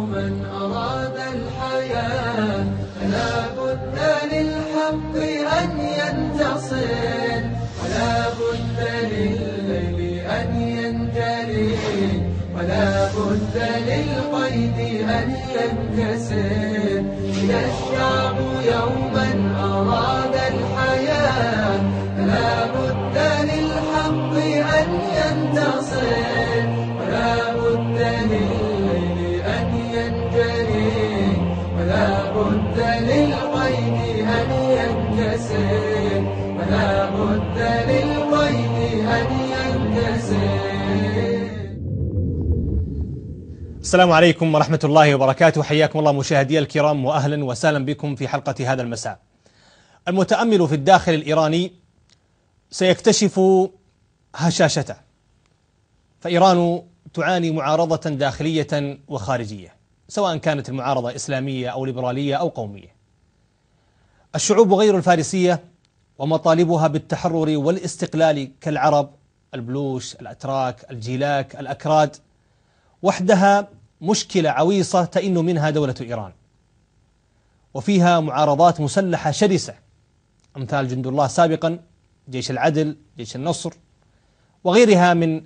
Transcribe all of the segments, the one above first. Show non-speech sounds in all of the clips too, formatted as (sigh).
من أراد الحياة فلا بد للحق أن ينتصر ولا بد للليل أن ينتلي ولا بد للقيد أن ينكسر إذا الشعب يوما أراد الحياة فلا السلام عليكم ورحمة الله وبركاته حياكم الله مشاهدي الكرام وأهلا وسهلا بكم في حلقة هذا المساء المتأمل في الداخل الإيراني سيكتشف هشاشته فإيران تعاني معارضة داخلية وخارجية سواء كانت المعارضة إسلامية أو ليبرالية أو قومية الشعوب غير الفارسية ومطالبها بالتحرر والاستقلال كالعرب البلوش الأتراك الجيلاك الأكراد وحدها مشكلة عويصة تئن منها دولة إيران وفيها معارضات مسلحة شرسة أمثال جند الله سابقا جيش العدل جيش النصر وغيرها من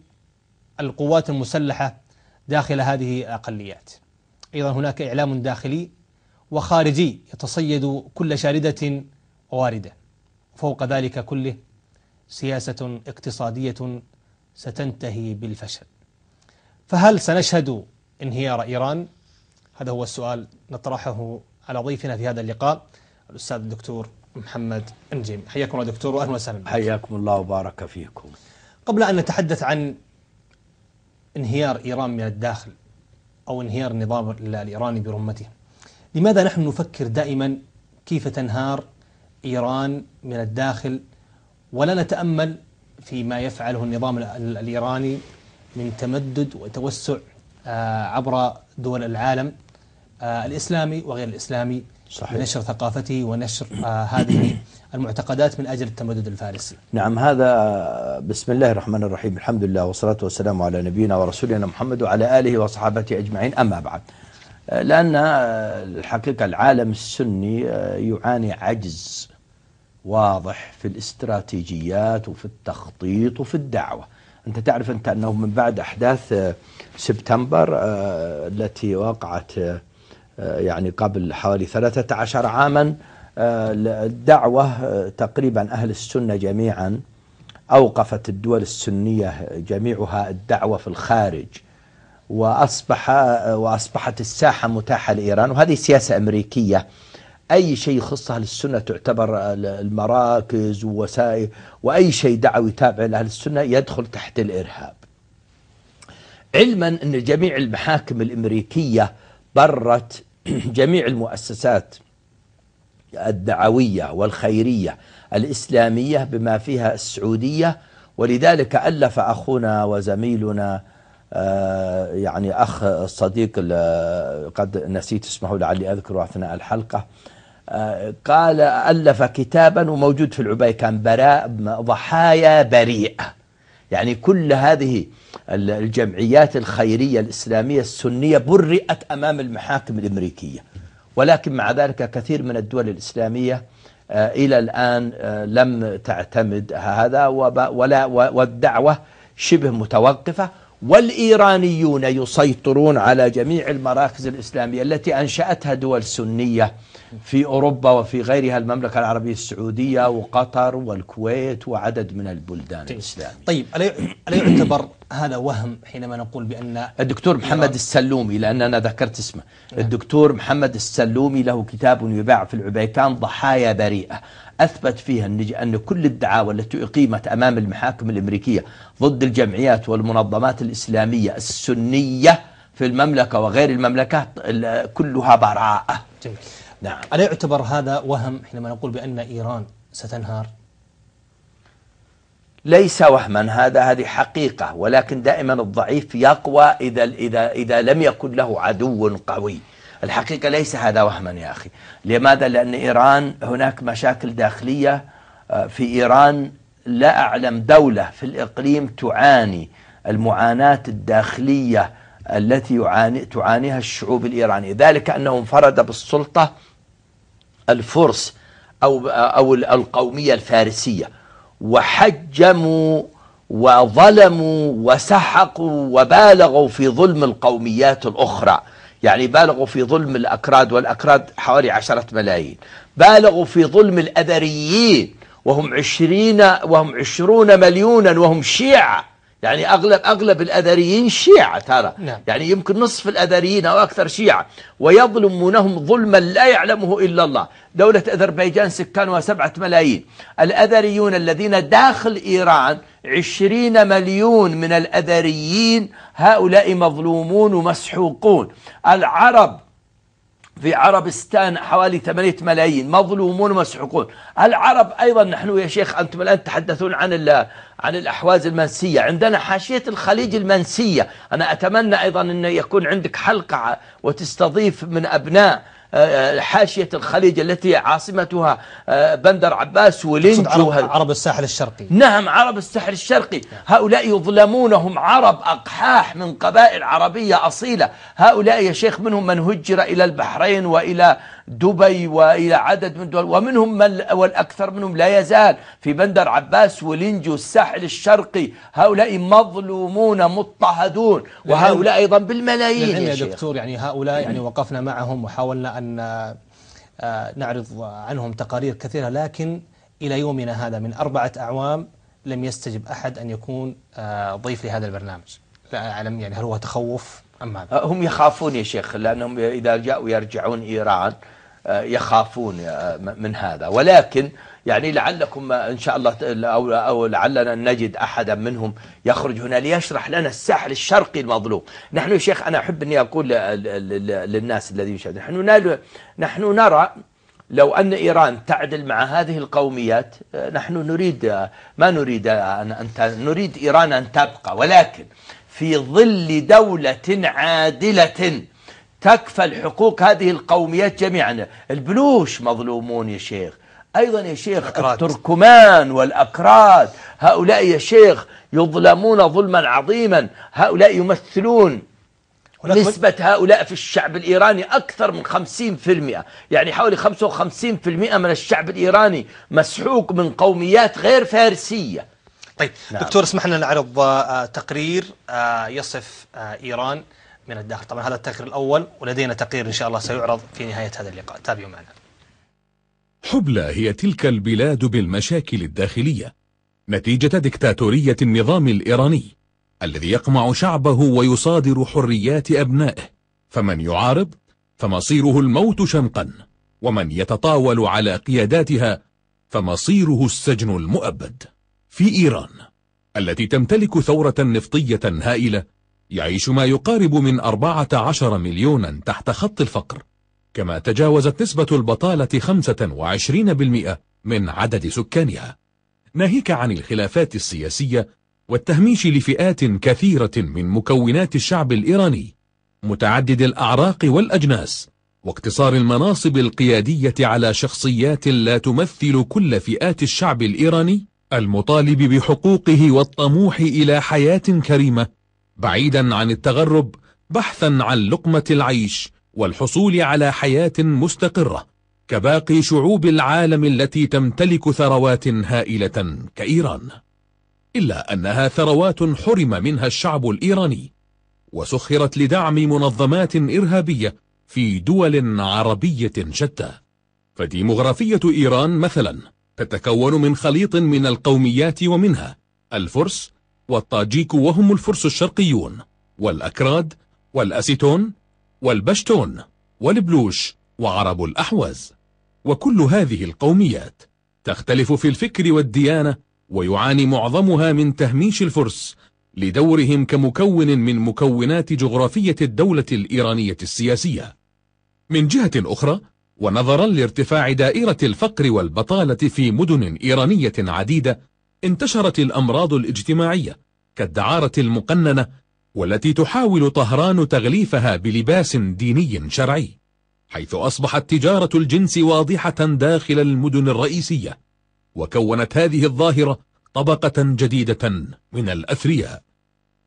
القوات المسلحة داخل هذه الأقليات أيضا هناك إعلام داخلي وخارجي يتصيد كل شاردة وواردة فوق ذلك كله سياسة اقتصادية ستنتهي بالفشل فهل سنشهد انهيار إيران؟ هذا هو السؤال نطرحه على ضيفنا في هذا اللقاء الأستاذ الدكتور محمد نجيم حياكم الله دكتور وأهلا وسهلا حياكم الله وبارك فيكم قبل أن نتحدث عن انهيار إيران من الداخل أو انهيار النظام الإيراني برمته لماذا نحن نفكر دائما كيف تنهار إيران من الداخل ولا نتأمل فيما يفعله النظام الإيراني من تمدد وتوسع آه، عبر دول العالم آه، الإسلامي وغير الإسلامي صحيح. نشر ثقافته ونشر آه، هذه المعتقدات من أجل التمدد الفارسي نعم هذا بسم الله الرحمن الرحيم الحمد لله والصلاة والسلام على نبينا ورسولنا محمد وعلى آله وصحابته أجمعين أما بعد لأن الحقيقة العالم السني يعاني عجز واضح في الاستراتيجيات وفي التخطيط وفي الدعوة أنت تعرف أنت أنه من بعد أحداث آه، سبتمبر آه، التي وقعت آه، يعني قبل حوالي 13 عاما الدعوة تقريبا أهل السنة جميعا أوقفت الدول السنية جميعها الدعوة في الخارج وأصبح وأصبحت الساحة متاحة لإيران وهذه سياسة أمريكية أي شيء يخص أهل السنة تعتبر المراكز ووسائل وأي شيء دعوي تابع لأهل السنة يدخل تحت الإرهاب علما أن جميع المحاكم الأمريكية برت (clears throat) جميع المؤسسات الدعوية والخيرية الإسلامية بما فيها السعودية ولذلك ألف أخونا وزميلنا آه، يعني أخ الصديق قد نسيت اسمه لعلي أذكره أثناء الحلقة قال ألف كتابا وموجود في العباية كان براء ضحايا بريئة يعني كل هذه الجمعيات الخيرية الإسلامية السنية برئت أمام المحاكم الأمريكية ولكن مع ذلك كثير من الدول الإسلامية آه، إلى الآن آه، لم تعتمد هذا ولا والدعوة شبه متوقفة والإيرانيون يسيطرون على جميع المراكز الإسلامية التي أنشأتها دول سنية في أوروبا وفي غيرها المملكة العربية السعودية وقطر والكويت وعدد من البلدان طيب. الإسلامية طيب ألا يعتبر هذا وهم حينما نقول بأن الدكتور محمد السلومي لأن أنا ذكرت اسمه نعم. الدكتور محمد السلومي له كتاب يباع في العبيكان ضحايا بريئة أثبت فيها أن كل الدعاوى التي أقيمت أمام المحاكم الأمريكية ضد الجمعيات والمنظمات الإسلامية السنية في المملكة وغير المملكة كلها براءة جميل. نعم ألا يعتبر هذا وهم حينما نقول بأن إيران ستنهار ليس وهما هذا هذه حقيقة ولكن دائما الضعيف يقوى إذا, إذا, إذا لم يكن له عدو قوي الحقيقة ليس هذا وهما يا أخي لماذا؟ لأن إيران هناك مشاكل داخلية آه، في إيران لا أعلم دولة في الإقليم تعاني المعاناة الداخلية التي يعاني تعانيها الشعوب الإيرانية ذلك أنه انفرد بالسلطة الفرس أو, أو القومية الفارسية وحجموا وظلموا وسحقوا وبالغوا في ظلم القوميات الأخرى يعني بالغوا في ظلم الأكراد والأكراد حوالي عشرة ملايين بالغوا في ظلم الأذريين وهم عشرين وهم عشرون مليونا وهم شيعة يعني أغلب أغلب الأذريين شيعة ترى نعم. يعني يمكن نصف الأذريين أو أكثر شيعة ويظلمونهم ظلما لا يعلمه إلا الله دولة أذربيجان سكانها سبعة ملايين الأذريون الذين داخل إيران عشرين مليون من الأذريين هؤلاء مظلومون ومسحوقون العرب في عربستان حوالي 8 ملايين مظلومون ومسحوقون العرب أيضا نحن يا شيخ أنتم الآن تتحدثون عن عن الأحواز المنسية عندنا حاشية الخليج المنسية أنا أتمنى أيضا أن يكون عندك حلقة وتستضيف من أبناء حاشية الخليج التي عاصمتها آه، بندر عباس ولينج عرب, عرب الساحل الشرقي نعم عرب الساحل الشرقي نعم. هؤلاء يظلمونهم عرب أقحاح من قبائل عربية أصيلة هؤلاء يا شيخ منهم من هجر إلى البحرين وإلى دبي وإلى عدد من دول ومنهم من والأكثر منهم لا يزال في بندر عباس ولينجو الساحل الشرقي هؤلاء مظلومون مضطهدون وهؤلاء أيضا بالملايين يا دكتور يعني هؤلاء يعني وقفنا معهم وحاولنا أن آه، نعرض عنهم تقارير كثيرة لكن إلى يومنا هذا من أربعة أعوام لم يستجب أحد أن يكون آه، ضيف لهذا البرنامج لا أعلم يعني هل هو تخوف أم ماذا؟ هم يخافون يا شيخ لأنهم إذا جاءوا يرجعون إيران آه، يخافون آه، من هذا ولكن يعني لعلكم آه، إن شاء الله أو, أو لعلنا نجد أحدا منهم يخرج هنا ليشرح لنا الساحل الشرقي المظلوم نحن يا شيخ أنا أحب أني أقول للناس الذين يشاهدون نحن, نحن نرى لو أن إيران تعدل مع هذه القوميات نحن نريد ما نريد أن نريد إيران أن تبقى ولكن في ظل دولة عادلة تكفل حقوق هذه القوميات جميعا البلوش مظلومون يا شيخ أيضا يا شيخ الأكراد. التركمان والأكراد هؤلاء يا شيخ يظلمون ظلما عظيما هؤلاء يمثلون نسبة هؤلاء في الشعب الإيراني أكثر من 50% يعني حوالي 55% من الشعب الإيراني مسحوق من قوميات غير فارسية طيب نعم. دكتور اسمح لنا نعرض آه، تقرير آه، يصف آه، إيران من الداخل طبعا هذا التقرير الأول ولدينا تقرير إن شاء الله سيعرض في نهاية هذا اللقاء تابعوا معنا حبلى هي تلك البلاد بالمشاكل الداخلية نتيجة دكتاتورية النظام الإيراني الذي يقمع شعبه ويصادر حريات أبنائه فمن يعارض فمصيره الموت شنقا ومن يتطاول على قياداتها فمصيره السجن المؤبد في إيران التي تمتلك ثورة نفطية هائلة يعيش ما يقارب من 14 مليونا تحت خط الفقر كما تجاوزت نسبة البطالة 25% من عدد سكانها ناهيك عن الخلافات السياسية والتهميش لفئات كثيرة من مكونات الشعب الإيراني متعدد الأعراق والأجناس واقتصار المناصب القيادية على شخصيات لا تمثل كل فئات الشعب الإيراني المطالب بحقوقه والطموح إلى حياة كريمة بعيدا عن التغرب بحثا عن لقمة العيش والحصول على حياة مستقرة كباقي شعوب العالم التي تمتلك ثروات هائلة كإيران إلا أنها ثروات حرم منها الشعب الإيراني وسخرت لدعم منظمات إرهابية في دول عربية شتى فديمغرافية إيران مثلا تتكون من خليط من القوميات ومنها الفرس والطاجيك وهم الفرس الشرقيون والأكراد والأسيتون والبشتون والبلوش وعرب الأحوز وكل هذه القوميات تختلف في الفكر والديانة ويعاني معظمها من تهميش الفرس لدورهم كمكون من مكونات جغرافية الدولة الإيرانية السياسية من جهة أخرى ونظرا لارتفاع دائرة الفقر والبطالة في مدن إيرانية عديدة انتشرت الأمراض الاجتماعية كالدعارة المقننة والتي تحاول طهران تغليفها بلباس ديني شرعي حيث أصبحت تجارة الجنس واضحة داخل المدن الرئيسية وكونت هذه الظاهرة طبقة جديدة من الأثرياء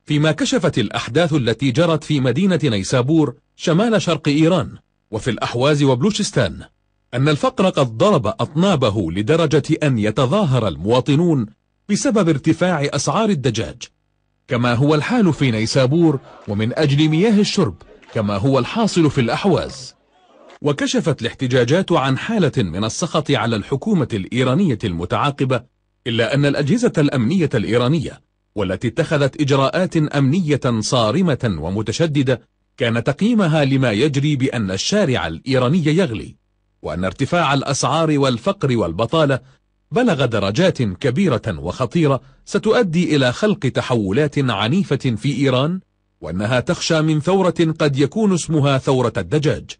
فيما كشفت الأحداث التي جرت في مدينة نيسابور شمال شرق إيران وفي الأحواز وبلوشستان أن الفقر قد ضرب أطنابه لدرجة أن يتظاهر المواطنون بسبب ارتفاع أسعار الدجاج كما هو الحال في نيسابور ومن أجل مياه الشرب كما هو الحاصل في الأحواز وكشفت الاحتجاجات عن حالة من السخط على الحكومة الإيرانية المتعاقبة إلا أن الأجهزة الأمنية الإيرانية والتي اتخذت إجراءات أمنية صارمة ومتشددة كان تقييمها لما يجري بأن الشارع الإيراني يغلي وأن ارتفاع الأسعار والفقر والبطالة بلغ درجات كبيرة وخطيرة ستؤدي إلى خلق تحولات عنيفة في إيران وأنها تخشى من ثورة قد يكون اسمها ثورة الدجاج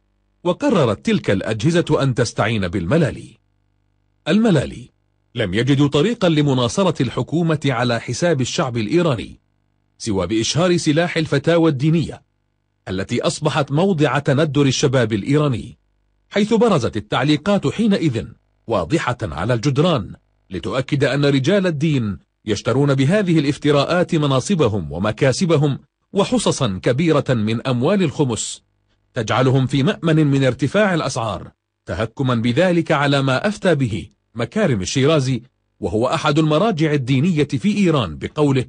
وقررت تلك الأجهزة أن تستعين بالملالي الملالي لم يجدوا طريقا لمناصرة الحكومة على حساب الشعب الإيراني سوى بإشهار سلاح الفتاوى الدينية التي أصبحت موضع تندر الشباب الإيراني حيث برزت التعليقات حينئذ واضحة على الجدران لتؤكد أن رجال الدين يشترون بهذه الافتراءات مناصبهم ومكاسبهم وحصصا كبيرة من أموال الخمس تجعلهم في مأمن من ارتفاع الأسعار تهكما بذلك على ما أفتى به مكارم الشيرازي وهو أحد المراجع الدينية في إيران بقوله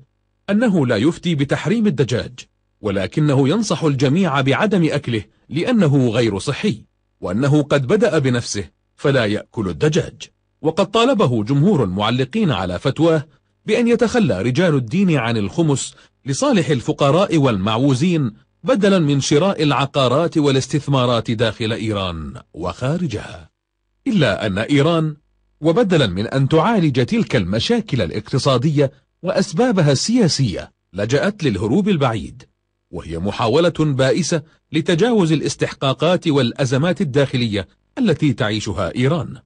أنه لا يفتي بتحريم الدجاج ولكنه ينصح الجميع بعدم أكله لأنه غير صحي وأنه قد بدأ بنفسه فلا يأكل الدجاج وقد طالبه جمهور المعلقين على فتواه بأن يتخلى رجال الدين عن الخمس لصالح الفقراء والمعوزين بدلا من شراء العقارات والاستثمارات داخل إيران وخارجها إلا أن إيران وبدلا من أن تعالج تلك المشاكل الاقتصادية وأسبابها السياسية لجأت للهروب البعيد وهي محاولة بائسة لتجاوز الاستحقاقات والأزمات الداخلية التي تعيشها إيران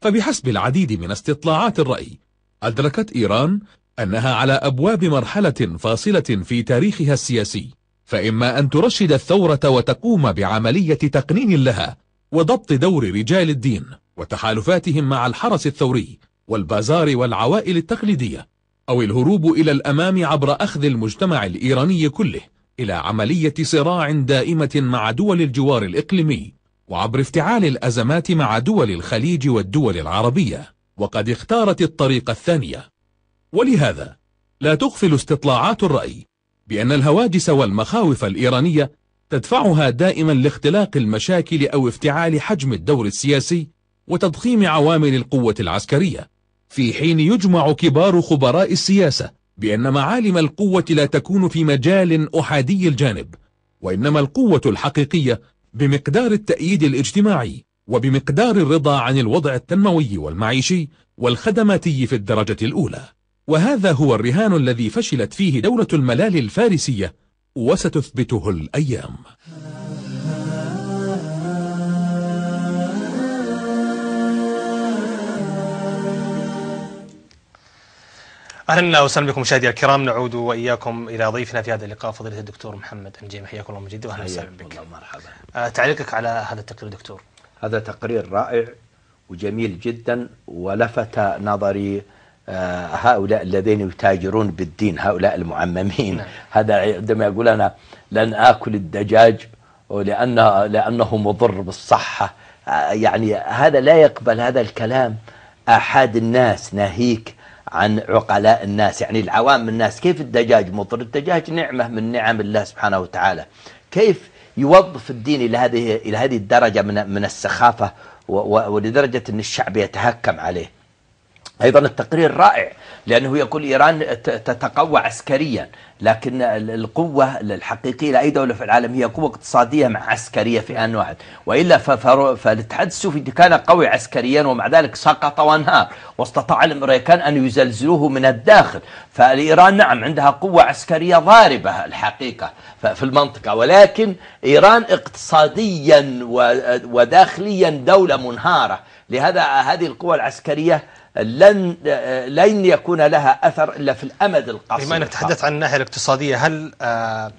فبحسب العديد من استطلاعات الرأي أدركت إيران أنها على أبواب مرحلة فاصلة في تاريخها السياسي فإما أن ترشد الثورة وتقوم بعملية تقنين لها وضبط دور رجال الدين وتحالفاتهم مع الحرس الثوري والبازار والعوائل التقليدية أو الهروب إلى الأمام عبر أخذ المجتمع الإيراني كله إلى عملية صراع دائمة مع دول الجوار الإقليمي وعبر افتعال الأزمات مع دول الخليج والدول العربية وقد اختارت الطريقة الثانية ولهذا لا تغفل استطلاعات الرأي بأن الهواجس والمخاوف الإيرانية تدفعها دائما لاختلاق المشاكل أو افتعال حجم الدور السياسي وتضخيم عوامل القوة العسكرية في حين يجمع كبار خبراء السياسة بأن معالم القوة لا تكون في مجال أحادي الجانب وإنما القوة الحقيقية بمقدار التأييد الاجتماعي وبمقدار الرضا عن الوضع التنموي والمعيشي والخدماتي في الدرجة الأولى وهذا هو الرهان الذي فشلت فيه دولة الملال الفارسية وستثبته الأيام اهلا وسهلا بكم مشاهدينا الكرام نعود واياكم الى ضيفنا في هذا اللقاء فضيله الدكتور محمد انجيم حياك الله من واهلا وسهلا بك مرحبا آه، تعليقك على هذا التقرير دكتور هذا تقرير رائع وجميل جدا ولفت نظري آه، هؤلاء الذين يتاجرون بالدين هؤلاء المعممين نعم. هذا عندما يقول انا لن اكل الدجاج لانه لانه مضر بالصحه آه، يعني هذا لا يقبل هذا الكلام احد الناس ناهيك عن عقلاء الناس يعني العوام الناس كيف الدجاج مطر الدجاج نعمة من نعم الله سبحانه وتعالى كيف يوظف الدين إلى هذه إلى هذه الدرجة من من السخافة ولدرجة أن الشعب يتهكم عليه أيضا التقرير رائع لأنه يقول إيران تتقوى عسكريا لكن القوة الحقيقية لأي دولة في العالم هي قوة اقتصادية مع عسكرية في آن واحد وإلا فالاتحاد السوفيتي كان قوي عسكريا ومع ذلك سقط وانهار واستطاع الأمريكان أن يزلزلوه من الداخل فالايران نعم عندها قوة عسكرية ضاربة الحقيقة في المنطقة ولكن إيران اقتصاديا وداخليا دولة منهارة لهذا هذه القوى العسكرية لن لن يكون لها أثر إلا في الأمد القصير بما انك تحدثت عن الناحية الاقتصادية هل آه،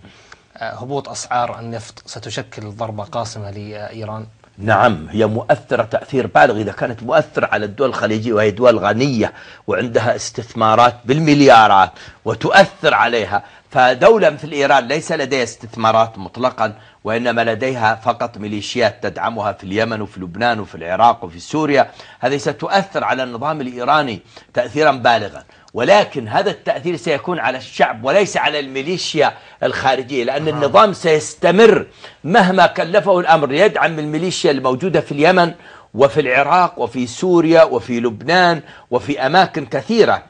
آه، هبوط أسعار النفط ستشكل ضربة قاسمة لإيران؟ نعم هي مؤثرة تأثير بالغ إذا كانت مؤثرة على الدول الخليجية وهي دول غنية وعندها استثمارات بالمليارات وتؤثر عليها فدولة مثل إيران ليس لديها استثمارات مطلقا وإنما لديها فقط ميليشيات تدعمها في اليمن وفي لبنان وفي العراق وفي سوريا هذه ستؤثر على النظام الإيراني تأثيرا بالغا ولكن هذا التأثير سيكون على الشعب وليس على الميليشيا الخارجية لأن آه. النظام سيستمر مهما كلفه الأمر يدعم الميليشيا الموجودة في اليمن وفي العراق وفي سوريا وفي لبنان وفي أماكن كثيرة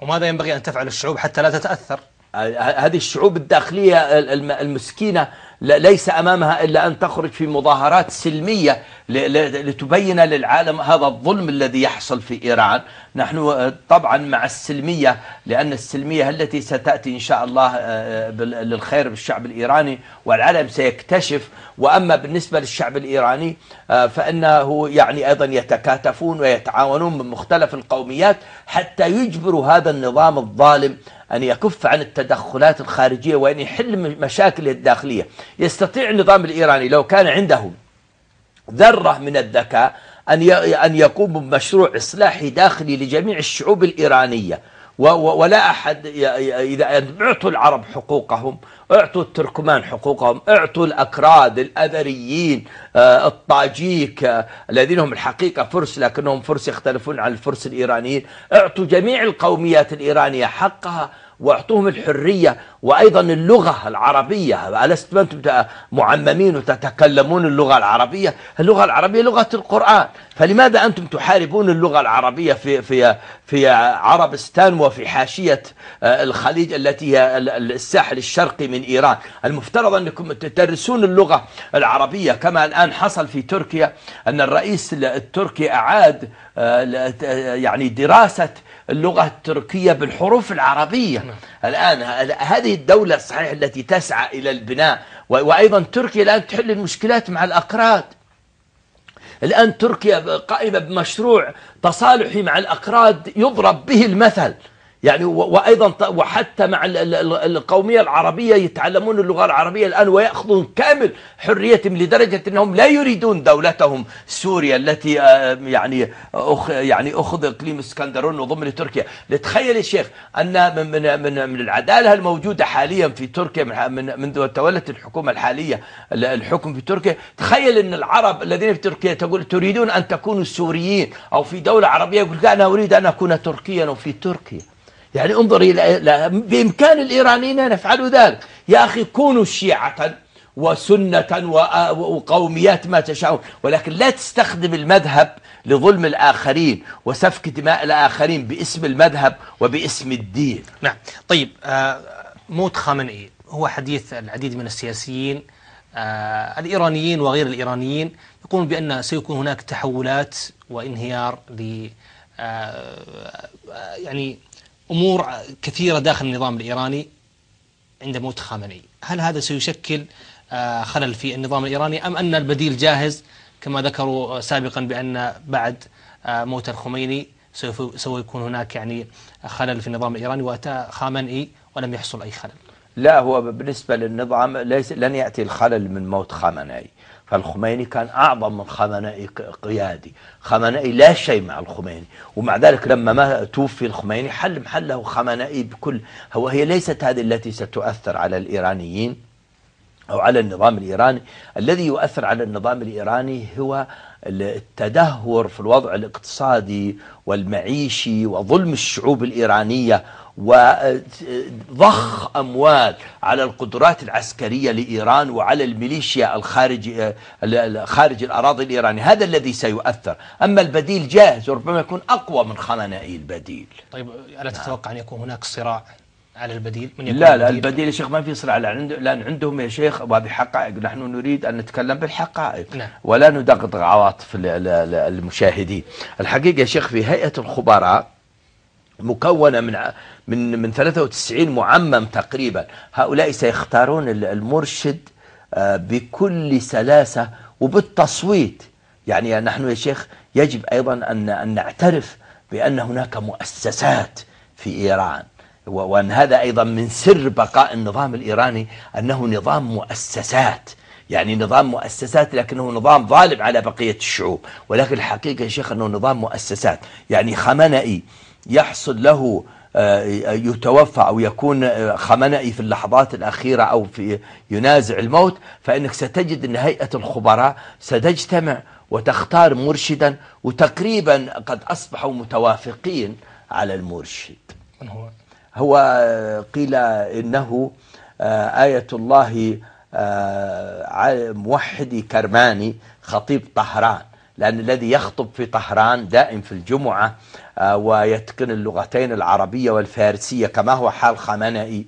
وماذا ينبغي أن تفعل الشعوب حتى لا تتأثر؟ آه، آه، هذه الشعوب الداخلية المسكينة ليس أمامها إلا أن تخرج في مظاهرات سلمية لتبين للعالم هذا الظلم الذي يحصل في إيران نحن آه، طبعا مع السلمية لأن السلمية التي ستأتي إن شاء الله آه، للخير بالشعب الإيراني والعالم سيكتشف وأما بالنسبة للشعب الإيراني آه، فإنه يعني أيضا يتكاتفون ويتعاونون من مختلف القوميات حتى يجبروا هذا النظام الظالم أن يكف عن التدخلات الخارجية وأن يحل مشاكله الداخلية يستطيع النظام الإيراني لو كان عنده ذرة من الذكاء أن أن يقوم بمشروع إصلاحي داخلي لجميع الشعوب الإيرانية ولا أحد إذا اعطوا العرب حقوقهم اعطوا التركمان حقوقهم اعطوا الأكراد الأذريين آه، الطاجيك آه، الذين هم الحقيقة فرس لكنهم فرس يختلفون عن الفرس الإيرانيين اعطوا جميع القوميات الإيرانية حقها واعطوهم الحريه وايضا اللغه العربيه الست انتم معممين وتتكلمون اللغه العربيه اللغه العربيه لغه القران فلماذا انتم تحاربون اللغه العربيه في في في عربستان وفي حاشيه آه، الخليج التي هي الساحل الشرقي من ايران المفترض انكم تدرسون اللغه العربيه كما الان حصل في تركيا ان الرئيس التركي اعاد آه، يعني دراسه اللغة التركية بالحروف العربية نعم. الآن هذه الدولة صحيح التي تسعى إلى البناء وأيضا تركيا الآن تحل المشكلات مع الأقراض الآن تركيا قائمة بمشروع تصالحي مع الأقراض يضرب به المثل يعني وايضا وحتى مع القوميه العربيه يتعلمون اللغه العربيه الان وياخذون كامل حريتهم لدرجه انهم لا يريدون دولتهم سوريا التي آه، يعني أخ يعني اخذ اقليم اسكندرون وضمن تركيا لتخيل يا شيخ ان من من من, من العداله الموجوده حاليا في تركيا من منذ تولت الحكومه الحاليه الحكم في تركيا تخيل ان العرب الذين في تركيا تقول تريدون ان تكونوا سوريين او في دوله عربيه يقول انا اريد ان اكون تركيا وفي تركيا يعني انظر إلى بإمكان الإيرانيين أن يفعلوا ذلك يا أخي كونوا شيعة وسنة وقوميات ما تشاءون ولكن لا تستخدم المذهب لظلم الآخرين وسفك دماء الآخرين باسم المذهب وباسم الدين نعم طيب آه، موت خامنئي هو حديث العديد من السياسيين آه، الإيرانيين وغير الإيرانيين يقولون بأن سيكون هناك تحولات وانهيار ل آه، يعني أمور كثيرة داخل النظام الإيراني عند موت خامنئي هل هذا سيشكل آه، خلل في النظام الإيراني أم أن البديل جاهز كما ذكروا سابقا بأن بعد آه، موت الخميني سوف سوف يكون هناك يعني خلل في النظام الإيراني وأتى خامنئي ولم يحصل أي خلل لا هو بالنسبة للنظام ليس لن يأتي الخلل من موت خامنئي فالخميني كان أعظم من خمنائي قيادي خمنائي لا شيء مع الخميني ومع ذلك لما ما توفي الخميني حل محله خمنائي بكل هو هي ليست هذه التي ستؤثر على الإيرانيين أو على النظام الإيراني الذي يؤثر على النظام الإيراني هو التدهور في الوضع الاقتصادي والمعيشي وظلم الشعوب الإيرانية وضخ أموال على القدرات العسكرية لإيران وعلى الميليشيا الخارج خارج الأراضي الإيرانية هذا الذي سيؤثر أما البديل جاهز وربما يكون أقوى من خمنائي البديل طيب ألا تتوقع أن يكون هناك صراع على البديل من يكون لا لا البديل, البديل يا شيخ ما في صراع لان عندهم يا شيخ وهذه حقائق نحن نريد ان نتكلم بالحقائق نعم. ولا ندغدغ عواطف المشاهدين الحقيقه يا شيخ في هيئه الخبراء مكونة من من من 93 معمم تقريبا هؤلاء سيختارون المرشد آه، بكل سلاسة وبالتصويت يعني نحن يا شيخ يجب أيضا أن نعترف بأن هناك مؤسسات في إيران وأن هذا أيضا من سر بقاء النظام الإيراني أنه نظام مؤسسات يعني نظام مؤسسات لكنه نظام ظالم على بقية الشعوب ولكن الحقيقة يا شيخ أنه نظام مؤسسات يعني خمنائي يحصل له آه، يتوفى أو يكون آه، خمنئي في اللحظات الأخيرة أو في ينازع الموت فإنك ستجد أن هيئة الخبراء ستجتمع وتختار مرشدا وتقريبا قد أصبحوا متوافقين على المرشد من هو, هو آه، قيل إنه آية الله موحدي كرماني خطيب طهران لأن الذي يخطب في طهران دائم في الجمعة آه، ويتقن اللغتين العربية والفارسية كما هو حال خامنئي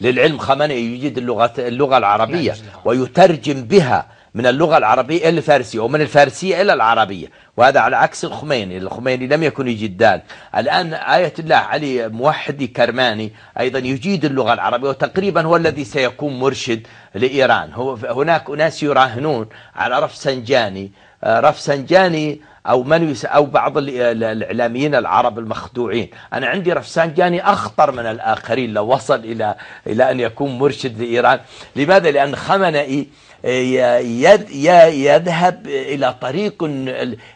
للعلم خامنئي يجيد اللغة, اللغة العربية ويترجم بها من اللغة العربية إلى الفارسية ومن الفارسية إلى العربية وهذا على عكس الخميني الخميني لم يكن يجيد ذلك الآن آية الله علي موحدي كرماني أيضا يجيد اللغة العربية وتقريبا هو الذي سيكون مرشد لإيران هو هناك أناس يراهنون على رفسنجاني آه، رفسنجاني او من او بعض الاعلاميين العرب المخدوعين، انا عندي رفسنجاني اخطر من الاخرين لو وصل الى الى ان يكون مرشد لايران، لماذا؟ لان خمنئي آه، يد يذهب الى طريق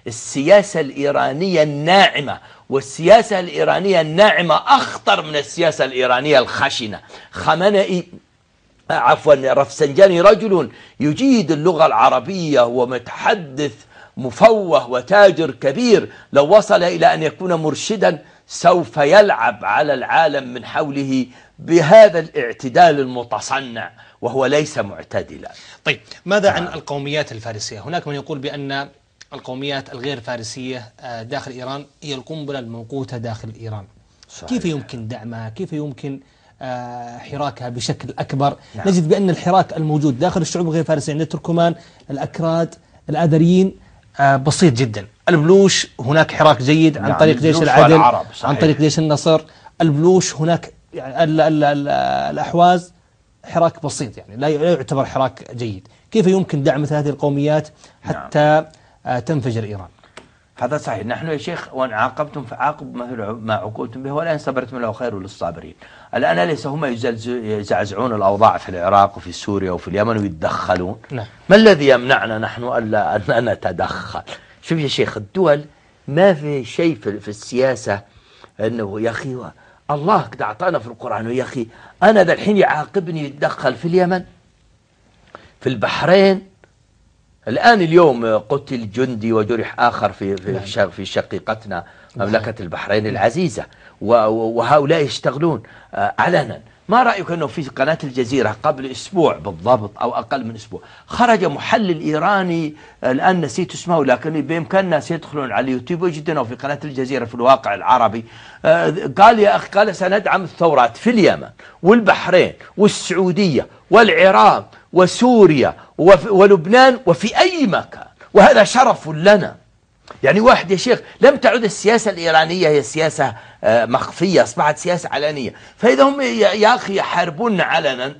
السياسه الايرانيه الناعمه، والسياسه الايرانيه الناعمه اخطر من السياسه الايرانيه الخشنه، خمنئي آه، عفوا رفسنجاني رجل يجيد اللغة العربية ومتحدث مفوه وتاجر كبير لو وصل إلى أن يكون مرشدا سوف يلعب على العالم من حوله بهذا الاعتدال المتصنع وهو ليس معتدلا طيب ماذا عن آه. القوميات الفارسية هناك من يقول بأن القوميات الغير فارسية آه، داخل إيران هي القنبلة الموقوتة داخل إيران صحيح. كيف يمكن دعمها كيف يمكن آه، حراكها بشكل أكبر نعم. نجد بأن الحراك الموجود داخل الشعوب غير فارسية عند التركمان الأكراد الأدريين آه، بسيط جدا البلوش هناك حراك جيد عن نعم، طريق جيش العدل عن طريق جيش النصر البلوش هناك يعني الأحواز حراك بسيط يعني لا يعتبر حراك جيد كيف يمكن دعم مثل هذه القوميات نعم. حتى نعم. تنفجر إيران هذا صحيح نحن يا شيخ وان عاقبتم فعاقب مثل ما عوقبتم به ولئن صبرتم له خير للصابرين الان اليس هم يزعزعون الاوضاع في العراق وفي سوريا وفي اليمن ويتدخلون نعم. ما الذي يمنعنا نحن الا ان نتدخل شوف يا شيخ الدول ما في شيء في السياسه انه يا اخي الله قد اعطانا في القران ويا اخي انا ذا الحين يعاقبني يتدخل في اليمن في البحرين الآن اليوم آه، قتل جندي وجرح آخر في في نعم. في شقيقتنا نعم. مملكة البحرين العزيزة وهؤلاء يشتغلون آه، علنا ما رأيك أنه في قناة الجزيرة قبل أسبوع بالضبط أو أقل من أسبوع خرج محلل إيراني آه، الآن نسيت اسمه لكن بإمكان الناس يدخلون على اليوتيوب ويجدونه في قناة الجزيرة في الواقع العربي قال يا أخي قال سندعم الثورات في اليمن والبحرين والسعودية والعراق وسوريا ولبنان وفي أي مكان وهذا شرف لنا يعني واحد يا شيخ لم تعد السياسة الإيرانية هي سياسة آه، مخفية أصبحت سياسة علنية فإذا هم يا أخي يحاربون علنا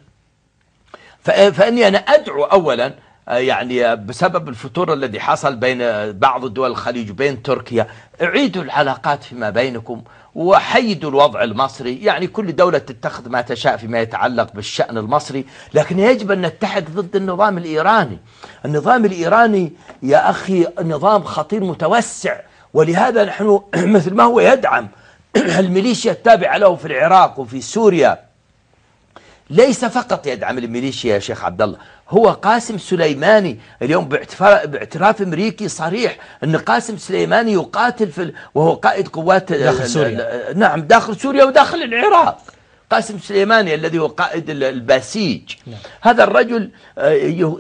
فأني أنا أدعو أولا آه، يعني بسبب الفتور الذي حصل بين آه، بعض دول الخليج وبين تركيا اعيدوا العلاقات فيما بينكم وحيدوا الوضع المصري يعني كل دولة تتخذ ما تشاء فيما يتعلق بالشأن المصري لكن يجب أن نتحد ضد النظام الإيراني النظام الإيراني يا أخي نظام خطير متوسع ولهذا نحن (clears throat) مثل ما هو يدعم (clears throat) الميليشيا التابعة له في العراق وفي سوريا ليس فقط يدعم الميليشيا يا شيخ عبد الله هو قاسم سليماني اليوم باعتراف امريكي صريح ان قاسم سليماني يقاتل في وهو قائد قوات داخل سوريا نعم داخل سوريا وداخل العراق قاسم سليماني الذي هو قائد الباسيج نعم. هذا الرجل آه،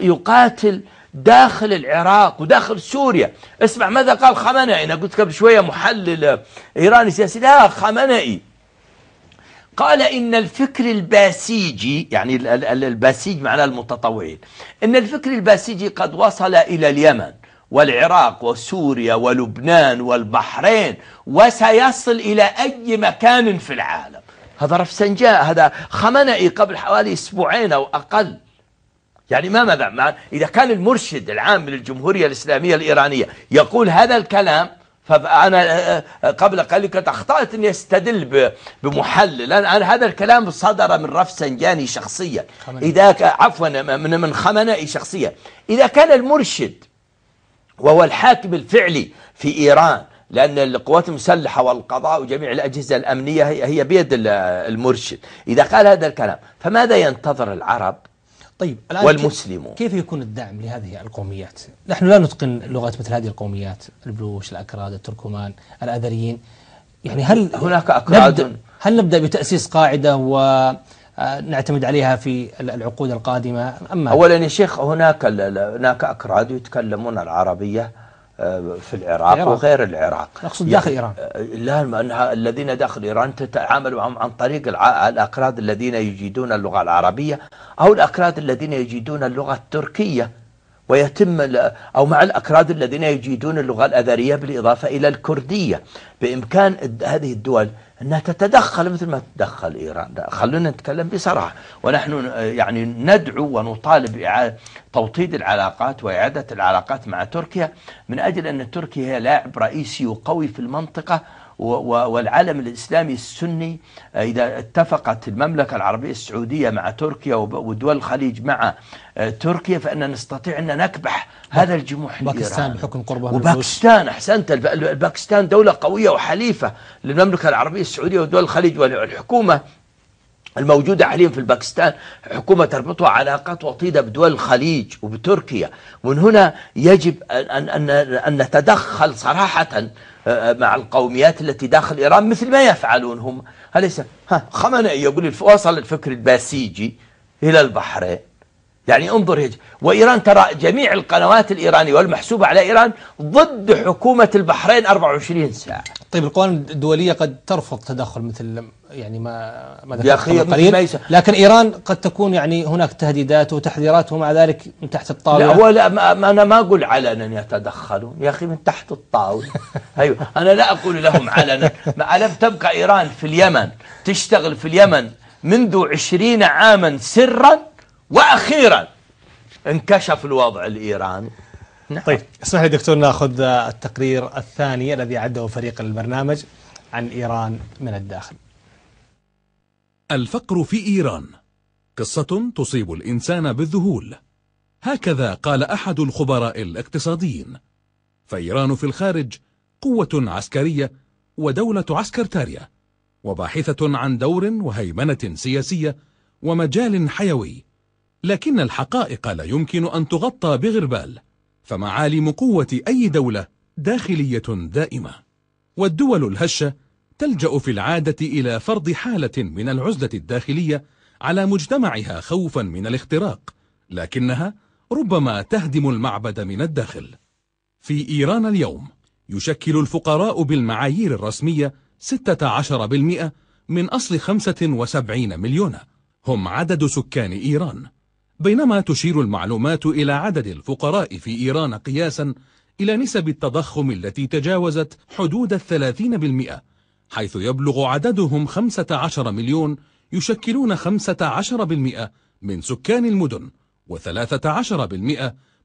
يقاتل داخل العراق وداخل سوريا اسمع ماذا قال خامنئي انا قلت قبل شويه محلل آه، ايراني سياسي لا خامنئي قال إن الفكر الباسيجي يعني الباسيج معناه المتطوعين إن الفكر الباسيجي قد وصل إلى اليمن والعراق وسوريا ولبنان والبحرين وسيصل إلى أي مكان في العالم هذا رفسنجاء هذا خمنئي قبل حوالي أسبوعين أو أقل يعني ما ماذا إذا كان المرشد العام للجمهورية الإسلامية الإيرانية يقول هذا الكلام فانا أه، أه، قبل قليل كنت اخطات اني استدل بمحلل انا هذا الكلام صدر من رفسنجاني شخصيا اذا عفوا من من خمنائي شخصيا اذا كان المرشد وهو الحاكم الفعلي في ايران لأن القوات المسلحة والقضاء وجميع الأجهزة الأمنية هي بيد المرشد إذا قال هذا الكلام فماذا ينتظر العرب طيب الآن والمسلمون كيف يكون الدعم لهذه القوميات؟ نحن لا نتقن لغات مثل هذه القوميات البلوش، الأكراد، التركمان، الأذريين يعني هل هناك أكراد نبدأ هل نبدأ بتأسيس قاعدة و آه، نعتمد عليها في العقود القادمة أما أولا يا شيخ هناك هناك أكراد يتكلمون العربية في العراق, إيران. وغير العراق نقصد داخل يعني، إيران آه، لا الذين داخل إيران تتعامل معهم عن طريق الأكراد الذين يجيدون اللغة العربية أو الأكراد الذين يجيدون اللغة التركية ويتم أو مع الأكراد الذين يجيدون اللغة الأذرية بالإضافة إلى الكردية بإمكان هذه الدول أنها تتدخل مثل ما تتدخل إيران خلونا نتكلم بصراحة ونحن آه، يعني ندعو ونطالب توطيد العلاقات وإعادة العلاقات مع تركيا من أجل أن تركيا هي لاعب رئيسي وقوي في المنطقة والعالم الإسلامي السني آه، إذا اتفقت المملكة العربية السعودية مع تركيا ودول الخليج مع آه، تركيا فإننا نستطيع أن نكبح هذا الجموح باكستان بحكم قربها من وباكستان أحسنت الباكستان دولة قوية وحليفة للمملكة العربية السعودية ودول الخليج والحكومة الموجودة حاليا في الباكستان حكومة تربطها علاقات وطيدة بدول الخليج وبتركيا ومن هنا يجب أن, أن, أن نتدخل صراحة مع القوميات التي داخل إيران مثل ما يفعلون هم أليس ها خمنئي يقول وصل الفكر الباسيجي إلى البحرين يعني انظر هيج وإيران ترى جميع القنوات الإيرانية والمحسوبة على إيران ضد حكومة البحرين 24 ساعة طيب القوانين الدولية قد ترفض تدخل مثل يعني ما ما يا أخي لكن إيران قد تكون يعني هناك تهديدات وتحذيرات ومع ذلك من تحت الطاولة لا هو لا ما أنا ما أقول علنا يتدخلون يا أخي من تحت الطاولة (laughs) أيوة أنا لا أقول لهم علنا ما ألم تبقى إيران في اليمن تشتغل في اليمن منذ عشرين عاما سرا واخيرا انكشف الوضع الايراني نعم. طيب اسمح لي دكتور ناخذ التقرير الثاني الذي عده فريق البرنامج عن ايران من الداخل الفقر في ايران قصة تصيب الانسان بالذهول هكذا قال احد الخبراء الاقتصاديين فايران في الخارج قوة عسكرية ودولة عسكرتارية وباحثة عن دور وهيمنة سياسية ومجال حيوي لكن الحقائق لا يمكن أن تغطى بغربال فمعالم قوة أي دولة داخلية دائمة والدول الهشة تلجأ في العادة إلى فرض حالة من العزلة الداخلية على مجتمعها خوفا من الاختراق لكنها ربما تهدم المعبد من الداخل في إيران اليوم يشكل الفقراء بالمعايير الرسمية 16% من أصل 75 مليون هم عدد سكان إيران بينما تشير المعلومات إلى عدد الفقراء في إيران قياسا إلى نسب التضخم التي تجاوزت حدود الثلاثين بالمئة حيث يبلغ عددهم 15 مليون يشكلون 15% من سكان المدن و13%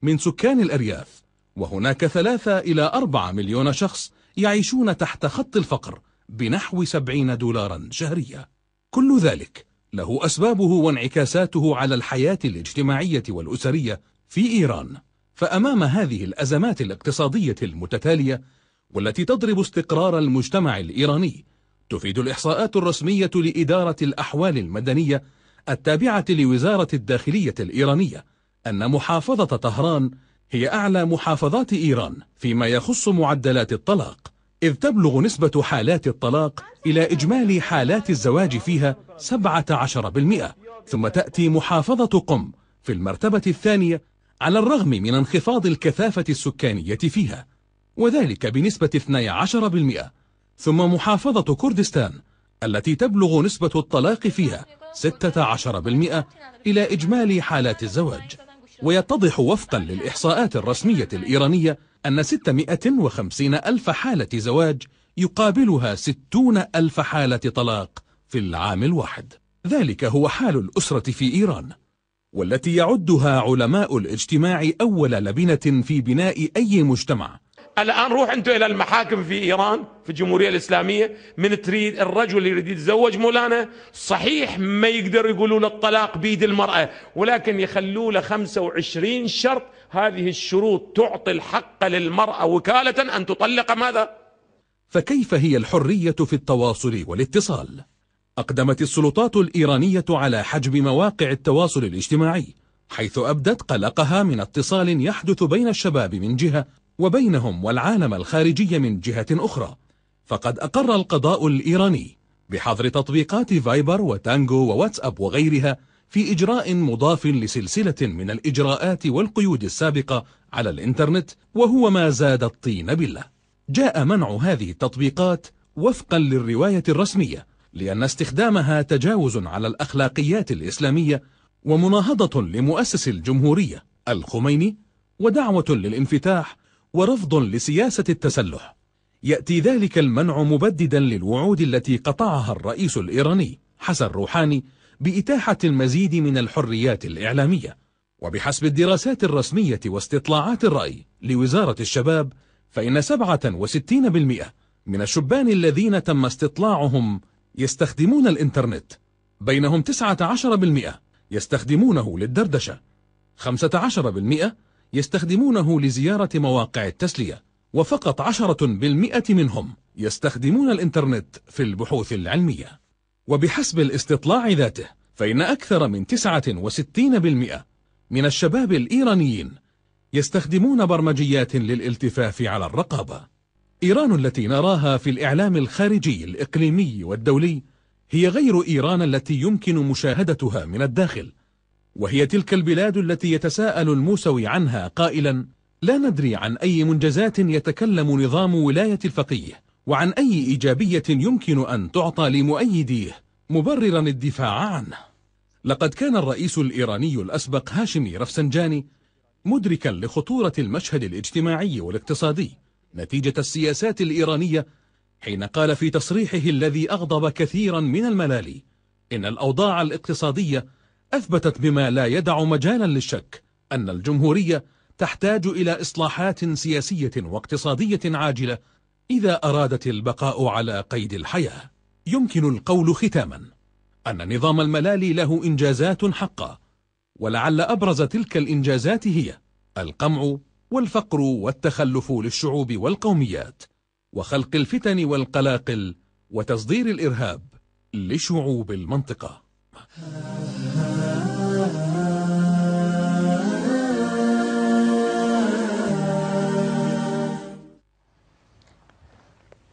من سكان الأرياف وهناك 3 إلى 4 مليون شخص يعيشون تحت خط الفقر بنحو 70 دولارا شهريا كل ذلك له أسبابه وانعكاساته على الحياة الاجتماعية والأسرية في إيران فأمام هذه الأزمات الاقتصادية المتتالية والتي تضرب استقرار المجتمع الإيراني تفيد الإحصاءات الرسمية لإدارة الأحوال المدنية التابعة لوزارة الداخلية الإيرانية أن محافظة طهران هي أعلى محافظات إيران فيما يخص معدلات الطلاق إذ تبلغ نسبة حالات الطلاق إلى إجمالي حالات الزواج فيها 17% ثم تأتي محافظة قم في المرتبة الثانية على الرغم من انخفاض الكثافة السكانية فيها وذلك بنسبة 12% ثم محافظة كردستان التي تبلغ نسبة الطلاق فيها 16% إلى إجمالي حالات الزواج ويتضح وفقا للإحصاءات الرسمية الإيرانية أن 650 ألف حالة زواج يقابلها 60 ألف حالة طلاق في العام الواحد ذلك هو حال الأسرة في إيران والتي يعدها علماء الاجتماع أول لبنة في بناء أي مجتمع الان روح انتم الى المحاكم في ايران في الجمهوريه الاسلاميه من تريد الرجل اللي يريد يتزوج مولانا صحيح ما يقدر يقولوا له الطلاق بيد المراه ولكن يخلوا له 25 شرط هذه الشروط تعطي الحق للمراه وكاله ان تطلق ماذا؟ فكيف هي الحريه في التواصل والاتصال؟ أقدمت السلطات الإيرانية على حجب مواقع التواصل الاجتماعي حيث أبدت قلقها من اتصال يحدث بين الشباب من جهة وبينهم والعالم الخارجي من جهة أخرى فقد أقر القضاء الإيراني بحظر تطبيقات فايبر وتانجو وواتساب وغيرها في إجراء مضاف لسلسلة من الإجراءات والقيود السابقة على الإنترنت وهو ما زاد الطين بلة جاء منع هذه التطبيقات وفقا للرواية الرسمية لأن استخدامها تجاوز على الأخلاقيات الإسلامية ومناهضة لمؤسس الجمهورية الخميني ودعوة للانفتاح ورفض لسياسة التسلح يأتي ذلك المنع مبددا للوعود التي قطعها الرئيس الإيراني حسن روحاني بإتاحة المزيد من الحريات الإعلامية وبحسب الدراسات الرسمية واستطلاعات الرأي لوزارة الشباب فإن 67% من الشبان الذين تم استطلاعهم يستخدمون الإنترنت بينهم 19% يستخدمونه للدردشة 15% يستخدمونه لزيارة مواقع التسلية وفقط عشرة بالمئة منهم يستخدمون الإنترنت في البحوث العلمية وبحسب الاستطلاع ذاته فإن أكثر من 69% من الشباب الإيرانيين يستخدمون برمجيات للالتفاف على الرقابة إيران التي نراها في الإعلام الخارجي الإقليمي والدولي هي غير إيران التي يمكن مشاهدتها من الداخل وهي تلك البلاد التي يتساءل الموسوي عنها قائلا لا ندري عن أي منجزات يتكلم نظام ولاية الفقيه وعن أي إيجابية يمكن أن تعطى لمؤيديه مبررا الدفاع عنه لقد كان الرئيس الإيراني الأسبق هاشمي رفسنجاني مدركا لخطورة المشهد الاجتماعي والاقتصادي نتيجة السياسات الإيرانية حين قال في تصريحه الذي أغضب كثيرا من الملالي إن الأوضاع الاقتصادية أثبتت بما لا يدع مجالا للشك أن الجمهورية تحتاج إلى إصلاحات سياسية واقتصادية عاجلة إذا أرادت البقاء على قيد الحياة يمكن القول ختاما أن نظام الملالي له إنجازات حقا ولعل أبرز تلك الإنجازات هي القمع والفقر والتخلف للشعوب والقوميات وخلق الفتن والقلاقل وتصدير الإرهاب لشعوب المنطقة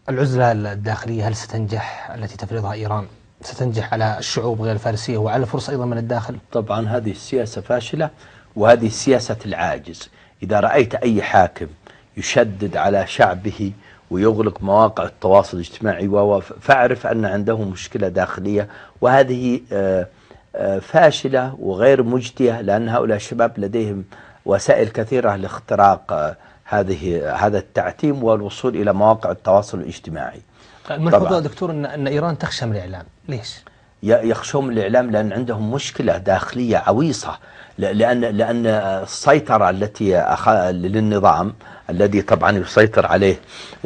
العزلة الداخلية هل ستنجح التي تفرضها إيران ستنجح على الشعوب غير الفارسية وعلى فرصة أيضا من الداخل طبعا هذه السياسة فاشلة وهذه سياسة العاجز إذا رأيت أي حاكم يشدد على شعبه ويغلق مواقع التواصل الاجتماعي فاعرف أن عندهم مشكلة داخلية وهذه آه، آه، فاشلة وغير مجدية لأن هؤلاء الشباب لديهم وسائل كثيرة لاختراق آه، هذه هذا التعتيم والوصول إلى مواقع التواصل الاجتماعي طيب، ملحوظة دكتور أن, أن إيران تخشى من الإعلام ليش؟ يخشون الإعلام لأن عندهم مشكلة داخلية عويصة لأن لأن السيطرة التي للنظام الذي طبعا يسيطر عليه